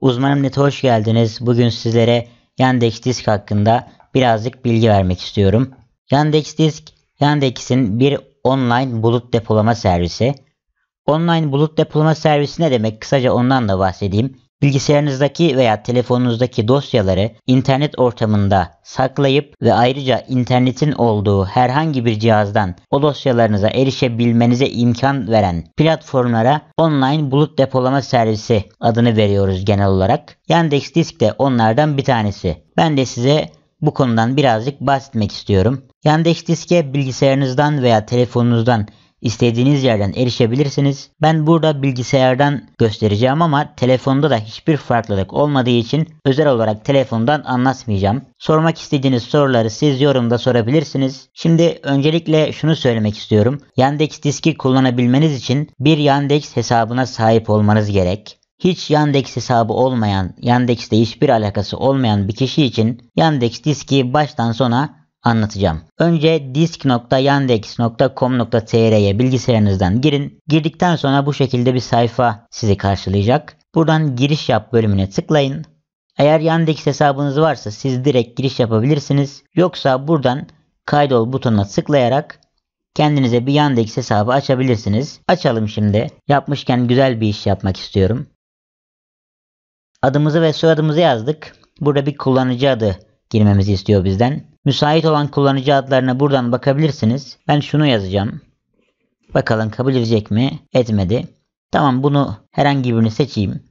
Uzmanımnet hoş geldiniz. Bugün sizlere Yandex Disk hakkında birazcık bilgi vermek istiyorum. Yandex Disk, Yandex'in bir online bulut depolama servisi. Online bulut depolama servisi ne demek? Kısaca ondan da bahsedeyim. Bilgisayarınızdaki veya telefonunuzdaki dosyaları internet ortamında saklayıp ve ayrıca internetin olduğu herhangi bir cihazdan o dosyalarınıza erişebilmenize imkan veren platformlara online bulut depolama servisi adını veriyoruz genel olarak. Yandex Disk de onlardan bir tanesi. Ben de size bu konudan birazcık bahsetmek istiyorum. Yandex Disk'e bilgisayarınızdan veya telefonunuzdan istediğiniz yerden erişebilirsiniz. Ben burada bilgisayardan göstereceğim ama telefonda da hiçbir farklılık olmadığı için özel olarak telefondan anlatmayacağım. Sormak istediğiniz soruları siz yorumda sorabilirsiniz. Şimdi öncelikle şunu söylemek istiyorum. Yandex diski kullanabilmeniz için bir Yandex hesabına sahip olmanız gerek. Hiç Yandex hesabı olmayan, Yandex'te hiçbir alakası olmayan bir kişi için Yandex diski baştan sona anlatacağım. Önce disk.yandex.com.tr'ye bilgisayarınızdan girin. Girdikten sonra bu şekilde bir sayfa sizi karşılayacak. Buradan giriş yap bölümüne tıklayın. Eğer Yandex hesabınız varsa siz direkt giriş yapabilirsiniz. Yoksa buradan kaydol butonuna tıklayarak kendinize bir Yandex hesabı açabilirsiniz. Açalım şimdi. Yapmışken güzel bir iş yapmak istiyorum. Adımızı ve soyadımızı yazdık. Burada bir kullanıcı adı girmemizi istiyor bizden. Müsait olan kullanıcı adlarına buradan bakabilirsiniz. Ben şunu yazacağım. Bakalım kabul edecek mi? Etmedi. Tamam bunu herhangi birini seçeyim.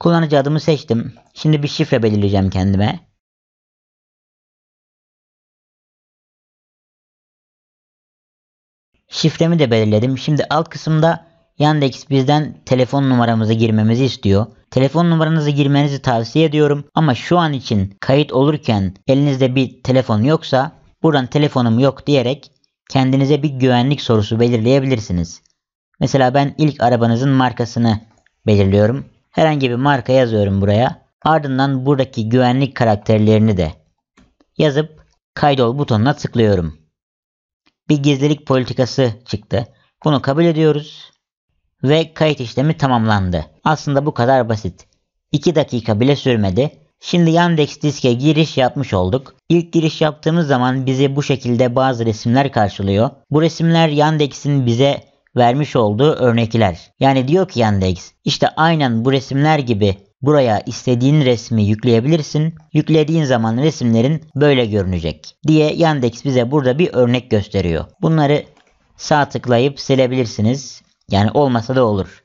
Kullanıcı adımı seçtim. Şimdi bir şifre belirleyeceğim kendime. Şifremi de belirledim. Şimdi alt kısımda Yandex bizden telefon numaramızı girmemizi istiyor telefon numaranızı girmenizi tavsiye ediyorum. Ama şu an için kayıt olurken elinizde bir telefon yoksa buradan telefonum yok diyerek kendinize bir güvenlik sorusu belirleyebilirsiniz. Mesela ben ilk arabanızın markasını belirliyorum. Herhangi bir marka yazıyorum buraya. Ardından buradaki güvenlik karakterlerini de yazıp kaydol butonuna tıklıyorum. Bir gizlilik politikası çıktı. Bunu kabul ediyoruz ve kayıt işlemi tamamlandı. Aslında bu kadar basit. 2 dakika bile sürmedi. Şimdi Yandex diske giriş yapmış olduk. İlk giriş yaptığımız zaman bizi bu şekilde bazı resimler karşılıyor. Bu resimler Yandex'in bize vermiş olduğu örnekler. Yani diyor ki Yandex işte aynen bu resimler gibi buraya istediğin resmi yükleyebilirsin. Yüklediğin zaman resimlerin böyle görünecek diye Yandex bize burada bir örnek gösteriyor. Bunları sağ tıklayıp silebilirsiniz. Yani olmasa da olur.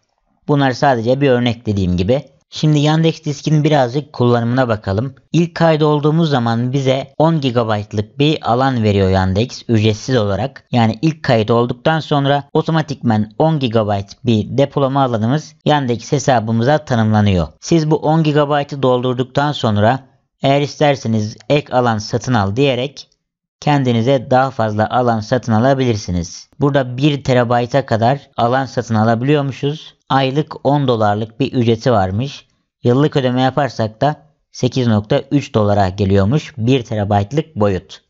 Bunlar sadece bir örnek dediğim gibi. Şimdi Yandex diskin birazcık kullanımına bakalım. İlk kaydı olduğumuz zaman bize 10 GB'lık bir alan veriyor Yandex ücretsiz olarak. Yani ilk kayıt olduktan sonra otomatikmen 10 GB bir depolama alanımız Yandex hesabımıza tanımlanıyor. Siz bu 10 GB'ı doldurduktan sonra eğer isterseniz ek alan satın al diyerek kendinize daha fazla alan satın alabilirsiniz. Burada 1 TB'a kadar alan satın alabiliyormuşuz aylık 10 dolarlık bir ücreti varmış. Yıllık ödeme yaparsak da 8.3 dolara geliyormuş 1 terabaytlık boyut.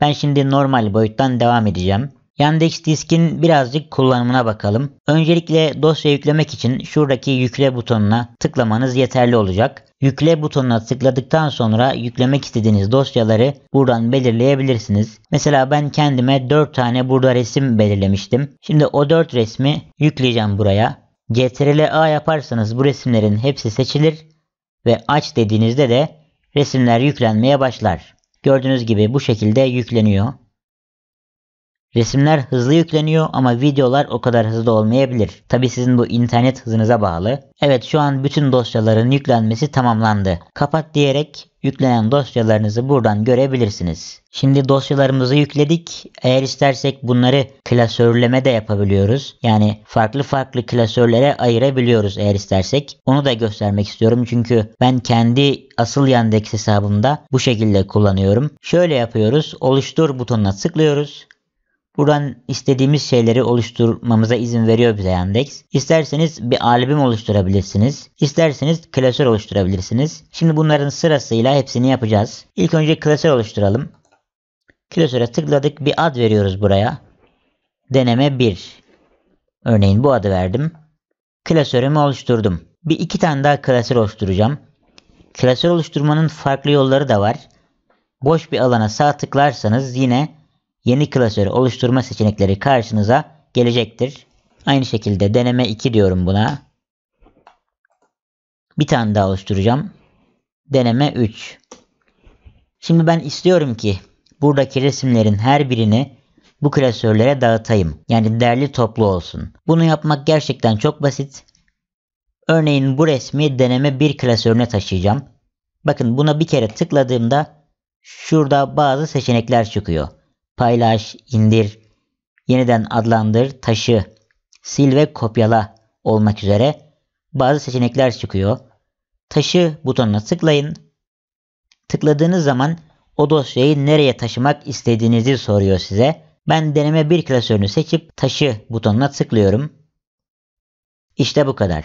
Ben şimdi normal boyuttan devam edeceğim. Yandex Disk'in birazcık kullanımına bakalım. Öncelikle dosya yüklemek için şuradaki yükle butonuna tıklamanız yeterli olacak. Yükle butonuna tıkladıktan sonra yüklemek istediğiniz dosyaları buradan belirleyebilirsiniz. Mesela ben kendime 4 tane burada resim belirlemiştim. Şimdi o 4 resmi yükleyeceğim buraya. Ctrl A yaparsanız bu resimlerin hepsi seçilir ve aç dediğinizde de resimler yüklenmeye başlar. Gördüğünüz gibi bu şekilde yükleniyor. Resimler hızlı yükleniyor ama videolar o kadar hızlı olmayabilir. Tabi sizin bu internet hızınıza bağlı. Evet şu an bütün dosyaların yüklenmesi tamamlandı. Kapat diyerek yüklenen dosyalarınızı buradan görebilirsiniz. Şimdi dosyalarımızı yükledik. Eğer istersek bunları klasörleme de yapabiliyoruz. Yani farklı farklı klasörlere ayırabiliyoruz eğer istersek. Onu da göstermek istiyorum çünkü ben kendi asıl Yandex hesabımda bu şekilde kullanıyorum. Şöyle yapıyoruz. Oluştur butonuna tıklıyoruz. Buradan istediğimiz şeyleri oluşturmamıza izin veriyor bize Yandex. İsterseniz bir albüm oluşturabilirsiniz. İsterseniz klasör oluşturabilirsiniz. Şimdi bunların sırasıyla hepsini yapacağız. İlk önce klasör oluşturalım. Klasöre tıkladık. Bir ad veriyoruz buraya. Deneme 1. Örneğin bu adı verdim. Klasörümü oluşturdum. Bir iki tane daha klasör oluşturacağım. Klasör oluşturmanın farklı yolları da var. Boş bir alana sağ tıklarsanız yine yeni klasörü oluşturma seçenekleri karşınıza gelecektir. Aynı şekilde deneme 2 diyorum buna. Bir tane daha oluşturacağım. Deneme 3. Şimdi ben istiyorum ki buradaki resimlerin her birini bu klasörlere dağıtayım. Yani derli toplu olsun. Bunu yapmak gerçekten çok basit. Örneğin bu resmi deneme 1 klasörüne taşıyacağım. Bakın buna bir kere tıkladığımda şurada bazı seçenekler çıkıyor paylaş, indir, yeniden adlandır, taşı, sil ve kopyala olmak üzere bazı seçenekler çıkıyor. Taşı butonuna tıklayın. Tıkladığınız zaman o dosyayı nereye taşımak istediğinizi soruyor size. Ben deneme bir klasörünü seçip taşı butonuna tıklıyorum. İşte bu kadar.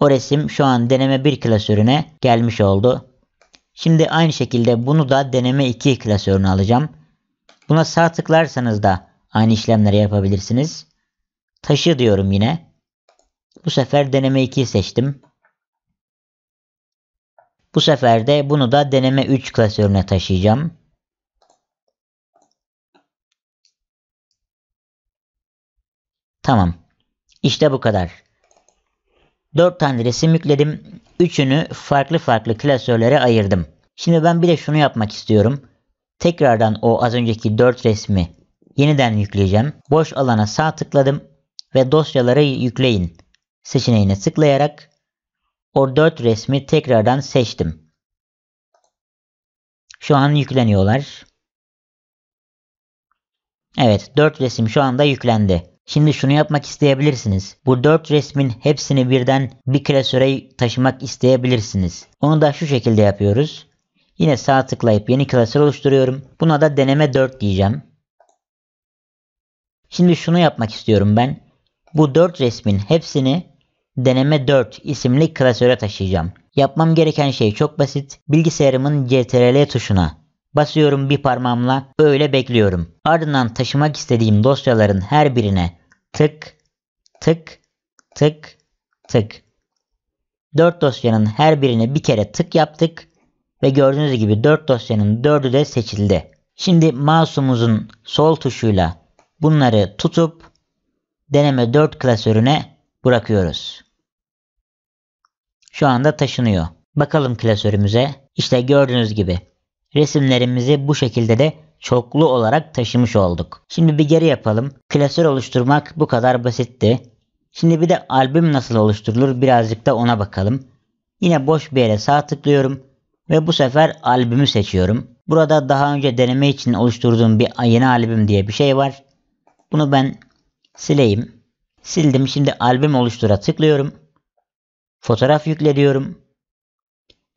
O resim şu an deneme bir klasörüne gelmiş oldu. Şimdi aynı şekilde bunu da deneme 2 klasörüne alacağım. Buna sağ tıklarsanız da aynı işlemleri yapabilirsiniz. Taşı diyorum yine. Bu sefer deneme 2'yi seçtim. Bu sefer de bunu da deneme 3 klasörüne taşıyacağım. Tamam. İşte bu kadar. 4 tane resim yükledim. Üçünü farklı farklı klasörlere ayırdım. Şimdi ben bir de şunu yapmak istiyorum. Tekrardan o az önceki 4 resmi yeniden yükleyeceğim. Boş alana sağ tıkladım ve dosyaları yükleyin seçeneğine tıklayarak o 4 resmi tekrardan seçtim. Şu an yükleniyorlar. Evet 4 resim şu anda yüklendi. Şimdi şunu yapmak isteyebilirsiniz. Bu 4 resmin hepsini birden bir klasöre taşımak isteyebilirsiniz. Onu da şu şekilde yapıyoruz. Yine sağ tıklayıp yeni klasör oluşturuyorum. Buna da deneme 4 diyeceğim. Şimdi şunu yapmak istiyorum ben. Bu 4 resmin hepsini deneme 4 isimli klasöre taşıyacağım. Yapmam gereken şey çok basit. Bilgisayarımın CTRL tuşuna basıyorum bir parmağımla böyle bekliyorum. Ardından taşımak istediğim dosyaların her birine tık tık tık tık. 4 dosyanın her birine bir kere tık yaptık ve gördüğünüz gibi 4 dosyanın 4'ü de seçildi. Şimdi mouse'umuzun sol tuşuyla bunları tutup deneme 4 klasörüne bırakıyoruz. Şu anda taşınıyor. Bakalım klasörümüze. İşte gördüğünüz gibi resimlerimizi bu şekilde de çoklu olarak taşımış olduk. Şimdi bir geri yapalım. Klasör oluşturmak bu kadar basitti. Şimdi bir de albüm nasıl oluşturulur birazcık da ona bakalım. Yine boş bir yere sağ tıklıyorum ve bu sefer albümü seçiyorum. Burada daha önce deneme için oluşturduğum bir yeni albüm diye bir şey var. Bunu ben sileyim. Sildim. Şimdi albüm oluştura tıklıyorum. Fotoğraf yükle diyorum.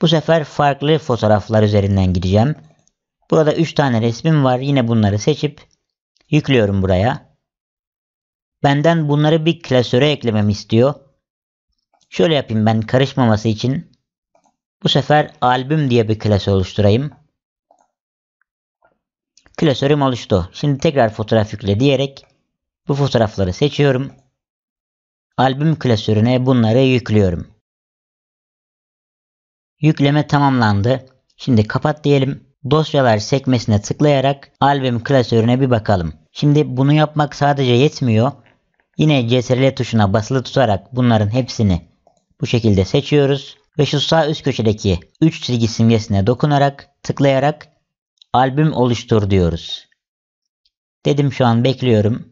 Bu sefer farklı fotoğraflar üzerinden gideceğim. Burada 3 tane resmim var. Yine bunları seçip yüklüyorum buraya. Benden bunları bir klasöre eklememi istiyor. Şöyle yapayım ben karışmaması için. Bu sefer albüm diye bir klasör oluşturayım. Klasörüm oluştu. Şimdi tekrar fotoğraf yükle diyerek bu fotoğrafları seçiyorum. Albüm klasörüne bunları yüklüyorum. Yükleme tamamlandı. Şimdi kapat diyelim. Dosyalar sekmesine tıklayarak albüm klasörüne bir bakalım. Şimdi bunu yapmak sadece yetmiyor. Yine CTRL tuşuna basılı tutarak bunların hepsini bu şekilde seçiyoruz ve şu sağ üst köşedeki 3 çizgi simgesine dokunarak tıklayarak albüm oluştur diyoruz. Dedim şu an bekliyorum.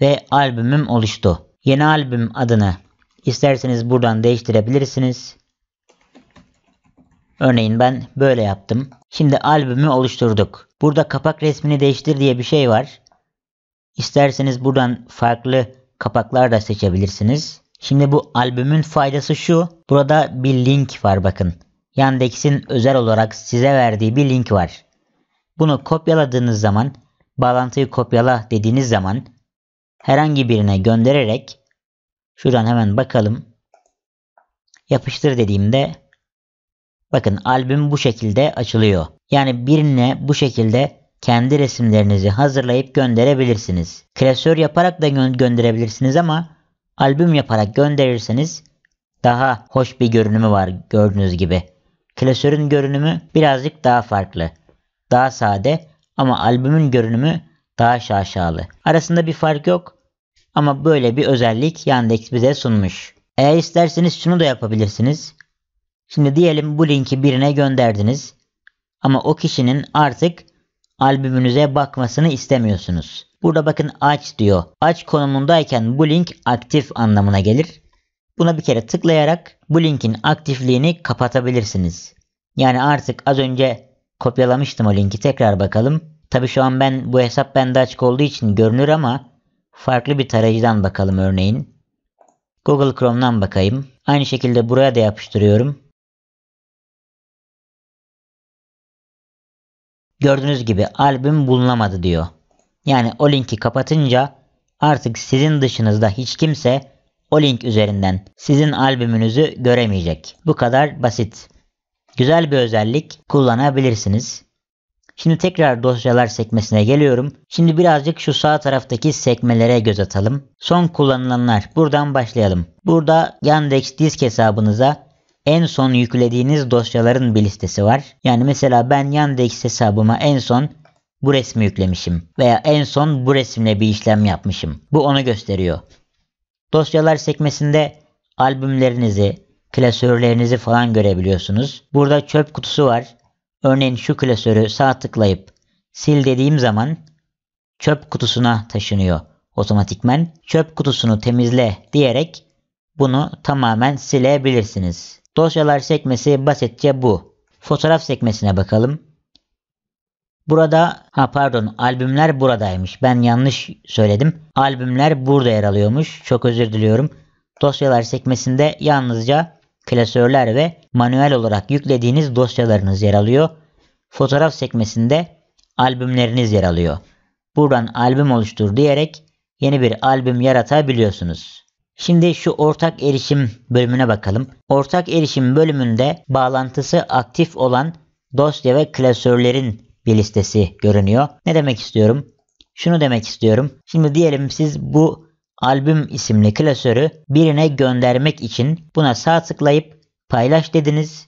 Ve albümüm oluştu. Yeni albüm adını isterseniz buradan değiştirebilirsiniz. Örneğin ben böyle yaptım. Şimdi albümü oluşturduk. Burada kapak resmini değiştir diye bir şey var. İsterseniz buradan farklı kapaklar da seçebilirsiniz. Şimdi bu albümün faydası şu. Burada bir link var bakın. Yandex'in özel olarak size verdiği bir link var. Bunu kopyaladığınız zaman bağlantıyı kopyala dediğiniz zaman herhangi birine göndererek şuradan hemen bakalım. Yapıştır dediğimde bakın albüm bu şekilde açılıyor. Yani birine bu şekilde kendi resimlerinizi hazırlayıp gönderebilirsiniz. Klasör yaparak da gö gönderebilirsiniz ama albüm yaparak gönderirseniz daha hoş bir görünümü var gördüğünüz gibi. Klasörün görünümü birazcık daha farklı. Daha sade ama albümün görünümü daha şaşalı. Arasında bir fark yok ama böyle bir özellik Yandex bize sunmuş. Eğer isterseniz şunu da yapabilirsiniz. Şimdi diyelim bu linki birine gönderdiniz ama o kişinin artık albümünüze bakmasını istemiyorsunuz. Burada bakın aç diyor. Aç konumundayken bu link aktif anlamına gelir. Buna bir kere tıklayarak bu linkin aktifliğini kapatabilirsiniz. Yani artık az önce kopyalamıştım o linki tekrar bakalım. Tabi şu an ben bu hesap bende açık olduğu için görünür ama farklı bir tarayıcıdan bakalım örneğin. Google Chrome'dan bakayım. Aynı şekilde buraya da yapıştırıyorum. Gördüğünüz gibi albüm bulunamadı diyor. Yani o linki kapatınca artık sizin dışınızda hiç kimse o link üzerinden sizin albümünüzü göremeyecek. Bu kadar basit. Güzel bir özellik kullanabilirsiniz. Şimdi tekrar dosyalar sekmesine geliyorum. Şimdi birazcık şu sağ taraftaki sekmelere göz atalım. Son kullanılanlar. Buradan başlayalım. Burada Yandex disk hesabınıza en son yüklediğiniz dosyaların bir listesi var. Yani mesela ben Yandex hesabıma en son bu resmi yüklemişim veya en son bu resimle bir işlem yapmışım. Bu onu gösteriyor. Dosyalar sekmesinde albümlerinizi, klasörlerinizi falan görebiliyorsunuz. Burada çöp kutusu var. Örneğin şu klasörü sağ tıklayıp sil dediğim zaman çöp kutusuna taşınıyor. Otomatikmen çöp kutusunu temizle diyerek bunu tamamen silebilirsiniz. Dosyalar sekmesi basitçe bu. Fotoğraf sekmesine bakalım. Burada ha pardon albümler buradaymış. Ben yanlış söyledim. Albümler burada yer alıyormuş. Çok özür diliyorum. Dosyalar sekmesinde yalnızca klasörler ve manuel olarak yüklediğiniz dosyalarınız yer alıyor. Fotoğraf sekmesinde albümleriniz yer alıyor. Buradan albüm oluştur diyerek yeni bir albüm yaratabiliyorsunuz. Şimdi şu ortak erişim bölümüne bakalım. Ortak erişim bölümünde bağlantısı aktif olan dosya ve klasörlerin bir listesi görünüyor. Ne demek istiyorum? Şunu demek istiyorum. Şimdi diyelim siz bu albüm isimli klasörü birine göndermek için buna sağ tıklayıp paylaş dediniz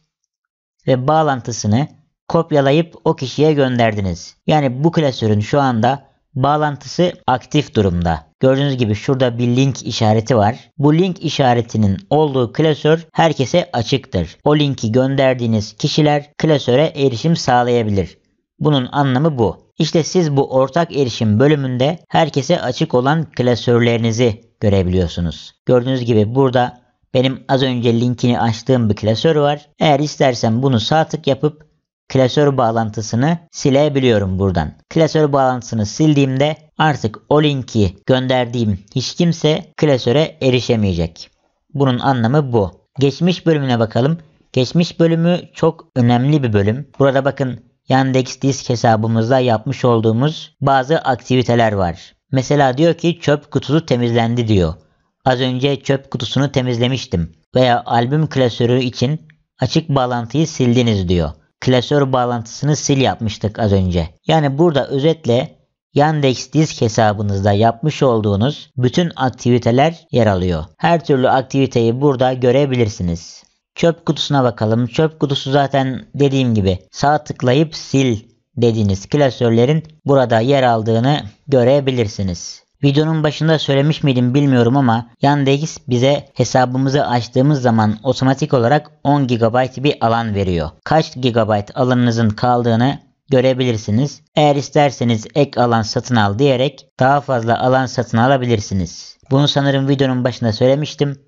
ve bağlantısını kopyalayıp o kişiye gönderdiniz. Yani bu klasörün şu anda bağlantısı aktif durumda. Gördüğünüz gibi şurada bir link işareti var. Bu link işaretinin olduğu klasör herkese açıktır. O linki gönderdiğiniz kişiler klasöre erişim sağlayabilir. Bunun anlamı bu. İşte siz bu ortak erişim bölümünde herkese açık olan klasörlerinizi görebiliyorsunuz. Gördüğünüz gibi burada benim az önce linkini açtığım bir klasör var. Eğer istersen bunu sağ tık yapıp klasör bağlantısını silebiliyorum buradan. Klasör bağlantısını sildiğimde artık o linki gönderdiğim hiç kimse klasöre erişemeyecek. Bunun anlamı bu. Geçmiş bölümüne bakalım. Geçmiş bölümü çok önemli bir bölüm. Burada bakın Yandex disk hesabımızda yapmış olduğumuz bazı aktiviteler var. Mesela diyor ki çöp kutusu temizlendi diyor. Az önce çöp kutusunu temizlemiştim veya albüm klasörü için açık bağlantıyı sildiniz diyor. Klasör bağlantısını sil yapmıştık az önce. Yani burada özetle Yandex disk hesabınızda yapmış olduğunuz bütün aktiviteler yer alıyor. Her türlü aktiviteyi burada görebilirsiniz. Çöp kutusuna bakalım. Çöp kutusu zaten dediğim gibi sağ tıklayıp sil dediğiniz klasörlerin burada yer aldığını görebilirsiniz. Videonun başında söylemiş miydim bilmiyorum ama Yandex bize hesabımızı açtığımız zaman otomatik olarak 10 GB bir alan veriyor. Kaç GB alanınızın kaldığını görebilirsiniz. Eğer isterseniz ek alan satın al diyerek daha fazla alan satın alabilirsiniz. Bunu sanırım videonun başında söylemiştim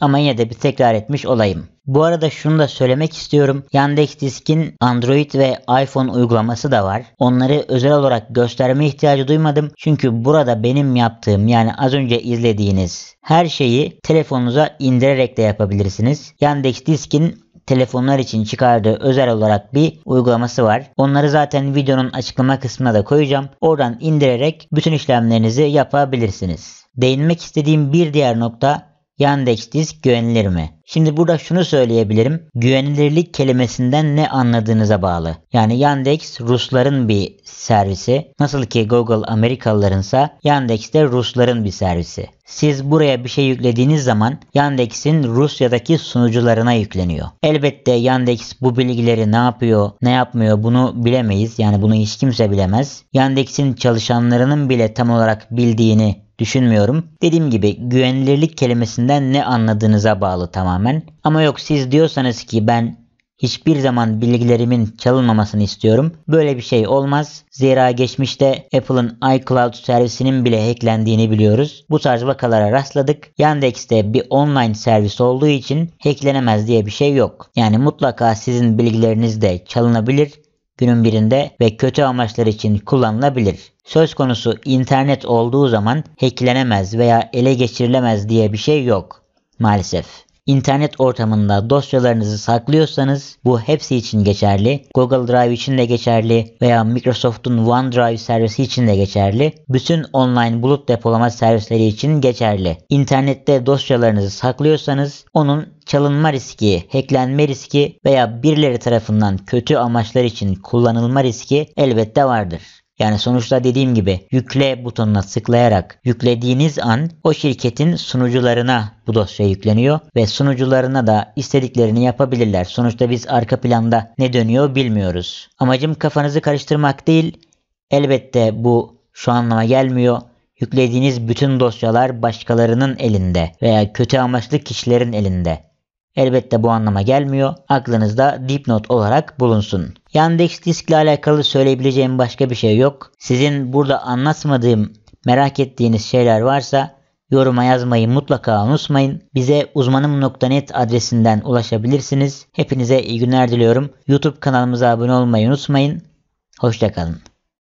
ama yine de bir tekrar etmiş olayım. Bu arada şunu da söylemek istiyorum. Yandex Disk'in Android ve iPhone uygulaması da var. Onları özel olarak gösterme ihtiyacı duymadım. Çünkü burada benim yaptığım yani az önce izlediğiniz her şeyi telefonunuza indirerek de yapabilirsiniz. Yandex Disk'in telefonlar için çıkardığı özel olarak bir uygulaması var. Onları zaten videonun açıklama kısmına da koyacağım. Oradan indirerek bütün işlemlerinizi yapabilirsiniz. Değinmek istediğim bir diğer nokta Yandex disk güvenilir mi? Şimdi burada şunu söyleyebilirim. Güvenilirlik kelimesinden ne anladığınıza bağlı. Yani Yandex Rusların bir servisi. Nasıl ki Google Amerikalılarınsa Yandex de Rusların bir servisi. Siz buraya bir şey yüklediğiniz zaman Yandex'in Rusya'daki sunucularına yükleniyor. Elbette Yandex bu bilgileri ne yapıyor, ne yapmıyor bunu bilemeyiz. Yani bunu hiç kimse bilemez. Yandex'in çalışanlarının bile tam olarak bildiğini düşünmüyorum. Dediğim gibi güvenilirlik kelimesinden ne anladığınıza bağlı tamamen. Ama yok siz diyorsanız ki ben Hiçbir zaman bilgilerimin çalınmamasını istiyorum. Böyle bir şey olmaz. Zira geçmişte Apple'ın iCloud servisinin bile hacklendiğini biliyoruz. Bu tarz vakalara rastladık. Yandex'te bir online servis olduğu için hacklenemez diye bir şey yok. Yani mutlaka sizin bilgileriniz de çalınabilir günün birinde ve kötü amaçlar için kullanılabilir söz konusu internet olduğu zaman hacklenemez veya ele geçirilemez diye bir şey yok maalesef. İnternet ortamında dosyalarınızı saklıyorsanız bu hepsi için geçerli. Google Drive için de geçerli veya Microsoft'un OneDrive servisi için de geçerli. Bütün online bulut depolama servisleri için geçerli. İnternette dosyalarınızı saklıyorsanız onun çalınma riski, hacklenme riski veya birileri tarafından kötü amaçlar için kullanılma riski elbette vardır. Yani sonuçta dediğim gibi yükle butonuna tıklayarak yüklediğiniz an o şirketin sunucularına bu dosya yükleniyor ve sunucularına da istediklerini yapabilirler. Sonuçta biz arka planda ne dönüyor bilmiyoruz. Amacım kafanızı karıştırmak değil. Elbette bu şu anlama gelmiyor. Yüklediğiniz bütün dosyalar başkalarının elinde veya kötü amaçlı kişilerin elinde. Elbette bu anlama gelmiyor. Aklınızda dipnot olarak bulunsun. Yandex Disk ile alakalı söyleyebileceğim başka bir şey yok. Sizin burada anlatmadığım, merak ettiğiniz şeyler varsa yoruma yazmayı mutlaka unutmayın. Bize uzmanım.net adresinden ulaşabilirsiniz. Hepinize iyi günler diliyorum. YouTube kanalımıza abone olmayı unutmayın. Hoşçakalın.